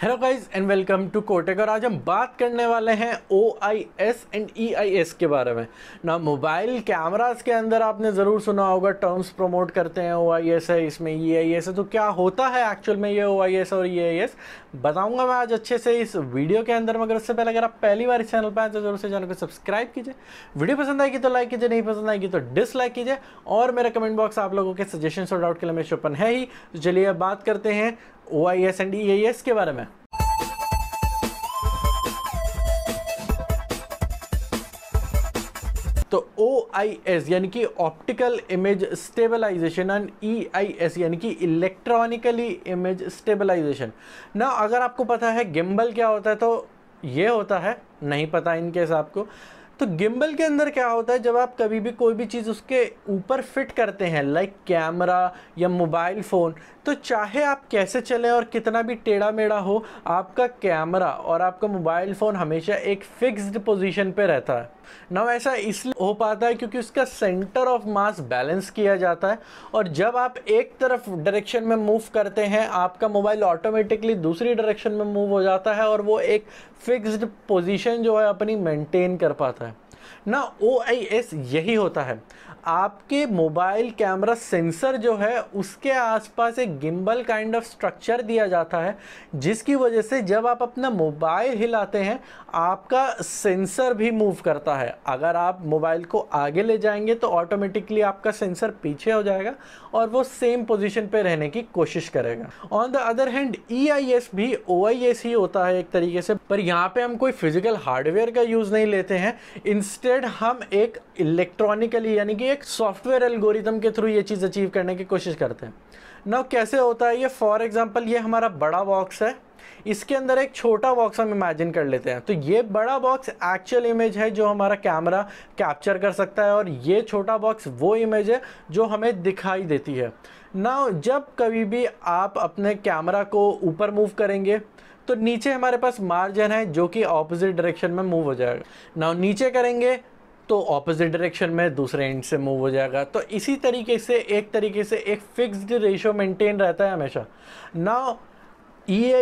hello guys and welcome to कोटेक और आज हम बात करने वाले हैं O I S and E I S के बारे में ना मोबाइल कैमरास के अंदर आपने ज़रूर सुना होगा टर्म्स प्रमोट करते हैं ओ आई एस है इसमें ई आई एस है तो क्या होता है एक्चुअल में ये ओ आई एस और ई आई एस बताऊंगा मैं आज अच्छे से इस वीडियो के अंदर मगर उससे पहले अगर आप पहली बार इस चैनल पर आए तो जरूर से चैनल को सब्सक्राइब कीजिए वीडियो पसंद आएगी तो लाइक कीजिए नहीं पसंद आएगी तो डिसलाइक कीजिए और मेरा कमेंट बॉक्स आप लोगों के सजेशन और डाउट के लिए हमेशा ओपन है ही तो चलिए बात करते हैं O I S and E S के बारे में तो ओ आई एस यानी कि optical image stabilisation and E I S यानी कि इलेक्ट्रॉनिकली इमेज स्टेबलाइजेशन ना अगर आपको पता है गिम्बल क्या होता है तो ये होता है नहीं पता इनके हिसाब को तो गिम्बल के अंदर क्या होता है जब आप कभी भी कोई भी चीज़ उसके ऊपर फिट करते हैं लाइक कैमरा या मोबाइल फ़ोन तो चाहे आप कैसे चलें और कितना भी टेढ़ा मेढ़ा हो आपका कैमरा और आपका मोबाइल फ़ोन हमेशा एक फ़िक्स्ड पोजीशन पे रहता है ना ऐसा इसलिए हो पाता है क्योंकि उसका सेंटर ऑफ मास बैलेंस किया जाता है और जब आप एक तरफ डायरेक्शन में मूव करते हैं आपका मोबाइल ऑटोमेटिकली दूसरी डायरेक्शन में मूव हो जाता है और वो एक फ़िक्स्ड पोजीशन जो है अपनी मेंटेन कर पाता है ना ओ यही होता है आपके मोबाइल कैमरा सेंसर जो है उसके आसपास एक गिम्बल काइंड ऑफ स्ट्रक्चर दिया जाता है जिसकी वजह से जब आप अपना मोबाइल हिलाते हैं आपका सेंसर भी मूव करता है अगर आप मोबाइल को आगे ले जाएंगे तो ऑटोमेटिकली आपका सेंसर पीछे हो जाएगा और वो सेम पोजीशन पे रहने की कोशिश करेगा on the other hand E भी ओ ही होता है एक तरीके से पर यहाँ पे हम कोई फिजिकल हार्डवेयर का यूज़ नहीं लेते हैं इंस इंस्टेड हम एक इलेक्ट्रॉनिकली यानी कि एक सॉफ्टवेयर एल्गोरिदम के थ्रू ये चीज़ अचीव करने की कोशिश करते हैं नाउ कैसे होता है ये फॉर एग्जांपल ये हमारा बड़ा बॉक्स है इसके अंदर एक छोटा बॉक्स हम इमेजिन कर लेते हैं तो ये बड़ा बॉक्स एक्चुअल इमेज है जो हमारा कैमरा कैप्चर कर सकता है और ये छोटा बॉक्स वो इमेज है जो हमें दिखाई देती है ना जब कभी भी आप अपने कैमरा को ऊपर मूव करेंगे तो नीचे हमारे पास मार्जिन है जो कि ऑपोजिट डायरेक्शन में मूव हो जाएगा ना नीचे करेंगे तो ऑपोजिट डायरेक्शन में दूसरे एंड से मूव हो जाएगा तो इसी तरीके से एक तरीके से एक फिक्स्ड रेशियो मेंटेन रहता है हमेशा ना ई e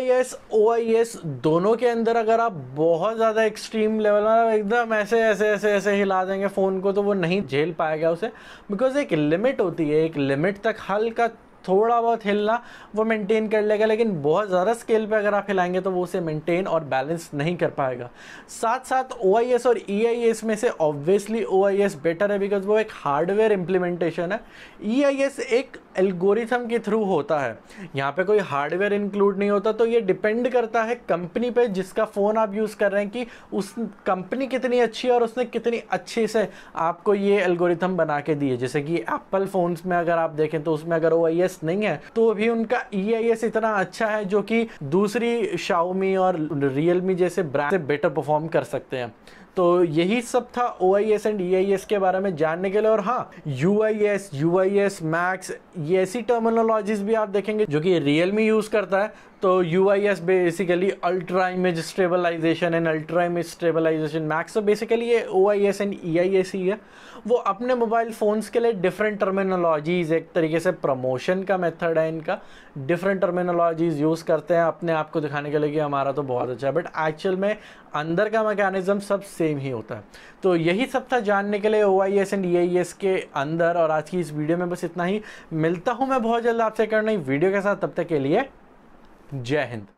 आई दोनों के अंदर अगर आप बहुत ज़्यादा एक्सट्रीम लेवल एकदम ऐसे ऐसे ऐसे ऐसे हिला देंगे फ़ोन को तो वो नहीं झेल पाएगा उसे बिकॉज एक लिमिट होती है एक लिमिट तक हल्का थोड़ा बहुत हिलना वो मेंटेन कर लेगा लेकिन बहुत ज़्यादा स्केल पे अगर आप हिलाएंगे तो वो उसे मेंटेन और बैलेंस नहीं कर पाएगा साथ साथ ओ और ई e में से ऑब्वियसली ओ बेटर है बिकॉज वो एक हार्डवेयर इम्प्लीमेंटेशन है ई e एक एल्गोरिथम के थ्रू होता है यहाँ पे कोई हार्डवेयर इंक्लूड नहीं होता तो ये डिपेंड करता है कंपनी पे जिसका फ़ोन आप यूज़ कर रहे हैं कि उस कंपनी कितनी अच्छी है और उसने कितनी अच्छे से आपको ये एल्गोरिथम बना के दिए जैसे कि एप्पल फ़ोन्स में अगर आप देखें तो उसमें अगर ओ आई बेस्ड नहीं है तो अभी उनका ई e इतना अच्छा है जो कि दूसरी शाओमी और रियलमी जैसे ब्रांड से बेटर परफॉर्म कर सकते हैं तो यही सब था O I S and E I S के बारे में जानने के लिए और हाँ U I S U I S max ये ऐसी टर्मिनोलॉजीज भी आप देखेंगे जो कि रियल यूज़ करता है तो U I S basically ultra image stabilisation and ultra image stabilisation max तो बेसिकली ये O I S and E I S ही है वो अपने मोबाइल फ़ोन्स के लिए डिफरेंट टर्मिनोलॉजीज एक तरीके से प्रमोशन का मेथड है इनका डिफरेंट टर्मिनोलॉजीज यूज़ करते हैं अपने आप को दिखाने के लिए कि हमारा तो बहुत अच्छा है बट एक्चुअल में अंदर का मैकेनिज्म सब सेम सेम ही होता है तो यही सब था जानने के लिए O I S and E S के अंदर और आज की इस वीडियो में बस इतना ही मिलता हूँ मैं बहुत जल्द आपसे करना ही वीडियो के साथ तब तक के लिए जय हिंद